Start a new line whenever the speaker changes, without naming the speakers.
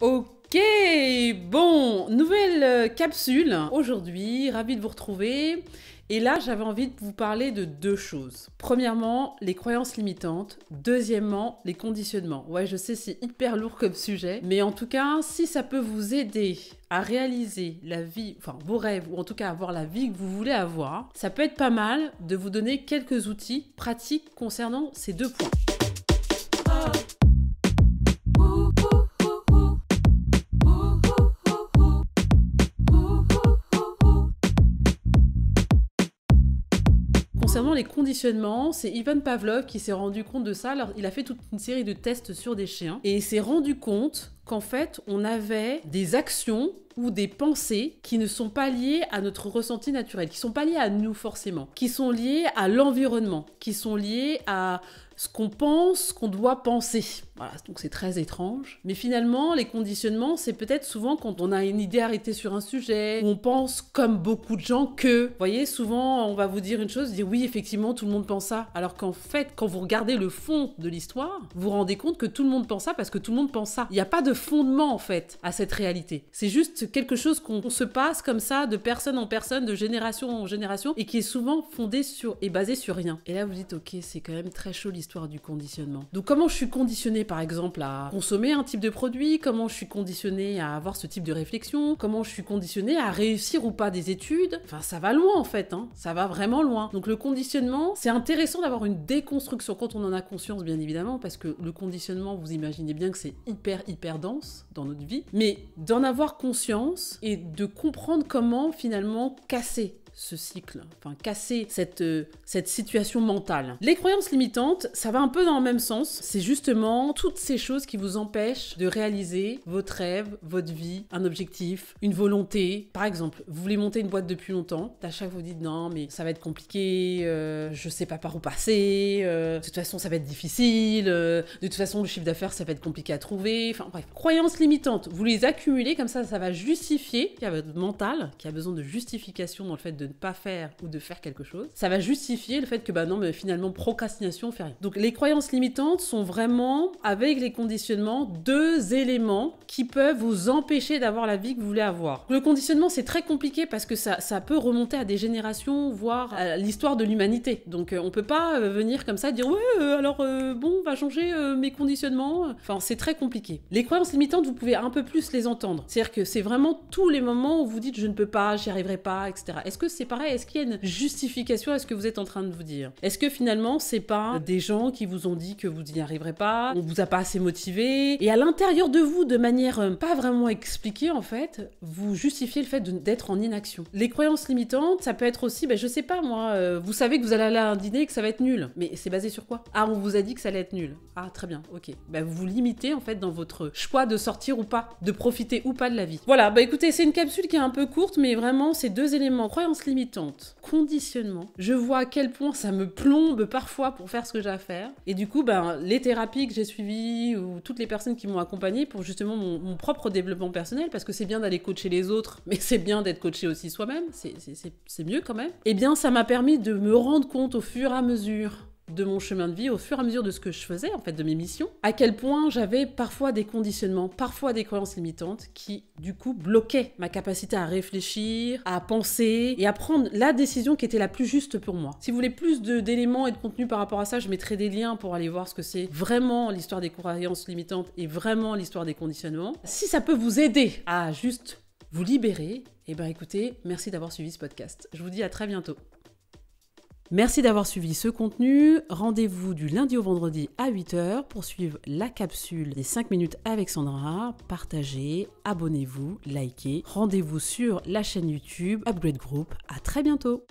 Ok, bon, nouvelle euh, capsule aujourd'hui, ravi de vous retrouver. Et là, j'avais envie de vous parler de deux choses. Premièrement, les croyances limitantes. Deuxièmement, les conditionnements. Ouais, je sais, c'est hyper lourd comme sujet. Mais en tout cas, si ça peut vous aider à réaliser la vie, enfin vos rêves, ou en tout cas avoir la vie que vous voulez avoir, ça peut être pas mal de vous donner quelques outils pratiques concernant ces deux points. Oh. les conditionnements, c'est Ivan Pavlov qui s'est rendu compte de ça. il a fait toute une série de tests sur des chiens et il s'est rendu compte qu'en fait, on avait des actions ou des pensées qui ne sont pas liées à notre ressenti naturel, qui sont pas liées à nous forcément, qui sont liées à l'environnement, qui sont liées à ce qu'on pense qu'on doit penser. Voilà, donc c'est très étrange. Mais finalement, les conditionnements, c'est peut-être souvent quand on a une idée arrêtée sur un sujet, on pense comme beaucoup de gens que. Vous voyez, souvent, on va vous dire une chose, dire oui, effectivement, tout le monde pense ça. Alors qu'en fait, quand vous regardez le fond de l'histoire, vous vous rendez compte que tout le monde pense ça parce que tout le monde pense ça. Il n'y a pas de fondement, en fait, à cette réalité. C'est juste quelque chose qu'on se passe comme ça, de personne en personne, de génération en génération, et qui est souvent fondé sur et basé sur rien. Et là, vous dites, ok, c'est quand même très chaud l'histoire du conditionnement. Donc comment je suis conditionné par exemple à consommer un type de produit, comment je suis conditionné à avoir ce type de réflexion, comment je suis conditionné à réussir ou pas des études, enfin ça va loin en fait, hein. ça va vraiment loin. Donc le conditionnement, c'est intéressant d'avoir une déconstruction quand on en a conscience bien évidemment, parce que le conditionnement, vous imaginez bien que c'est hyper hyper dense dans notre vie, mais d'en avoir conscience et de comprendre comment finalement casser ce cycle, enfin casser cette, euh, cette situation mentale. Les croyances limitantes, ça va un peu dans le même sens. C'est justement toutes ces choses qui vous empêchent de réaliser votre rêve, votre vie, un objectif, une volonté. Par exemple, vous voulez monter une boîte depuis longtemps, à chaque fois vous dites non mais ça va être compliqué, Je euh, je sais pas par où passer, euh, de toute façon ça va être difficile, de toute façon le chiffre d'affaires ça va être compliqué à trouver. Enfin bref, croyances limitantes, vous les accumulez comme ça, ça va justifier qu'il y a votre mental qui a besoin de justification dans le fait de ne pas faire ou de faire quelque chose, ça va justifier le fait que bah non, mais finalement procrastination fait rien. Donc les croyances limitantes sont vraiment avec les conditionnements deux éléments qui peuvent vous empêcher d'avoir la vie que vous voulez avoir. Le conditionnement c'est très compliqué parce que ça, ça peut remonter à des générations, voire à l'histoire de l'humanité. Donc euh, on peut pas euh, venir comme ça dire ouais euh, alors bon va changer mes conditionnements. Enfin c'est très compliqué. Les croyances limitantes vous pouvez un peu plus les entendre. C'est-à-dire que c'est vraiment tous les moments où vous dites je ne peux pas, j'y arriverai pas, etc. Est-ce que c'est pareil. Est-ce qu'il y a une justification à ce que vous êtes en train de vous dire Est-ce que finalement, c'est pas des gens qui vous ont dit que vous n'y arriverez pas, on vous a pas assez motivé, et à l'intérieur de vous, de manière euh, pas vraiment expliquée en fait, vous justifiez le fait d'être en inaction. Les croyances limitantes, ça peut être aussi, ben, je sais pas moi, euh, vous savez que vous allez aller à un dîner et que ça va être nul. Mais c'est basé sur quoi Ah, on vous a dit que ça allait être nul. Ah, très bien, ok. Ben, vous vous limitez en fait dans votre choix de sortir ou pas, de profiter ou pas de la vie. Voilà, bah écoutez, c'est une capsule qui est un peu courte, mais vraiment, ces deux éléments, croyances limitante, conditionnement, je vois à quel point ça me plombe parfois pour faire ce que j'ai à faire. Et du coup, ben, les thérapies que j'ai suivies ou toutes les personnes qui m'ont accompagné pour justement mon, mon, propre développement personnel, parce que c'est bien d'aller coacher les autres, mais c'est bien d'être coaché aussi soi-même, c'est mieux quand même. Et eh bien, ça m'a permis de me rendre compte au fur et à mesure de mon chemin de vie au fur et à mesure de ce que je faisais, en fait, de mes missions, à quel point j'avais parfois des conditionnements, parfois des croyances limitantes qui, du coup, bloquaient ma capacité à réfléchir, à penser et à prendre la décision qui était la plus juste pour moi. Si vous voulez plus d'éléments et de contenu par rapport à ça, je mettrai des liens pour aller voir ce que c'est vraiment l'histoire des croyances limitantes et vraiment l'histoire des conditionnements. Si ça peut vous aider à juste vous libérer, eh bien écoutez, merci d'avoir suivi ce podcast. Je vous dis à très bientôt. Merci d'avoir suivi ce contenu. Rendez-vous du lundi au vendredi à 8h pour suivre la capsule des 5 minutes avec Sandra. Partagez, abonnez-vous, likez. Rendez-vous sur la chaîne YouTube Upgrade Group. À très bientôt.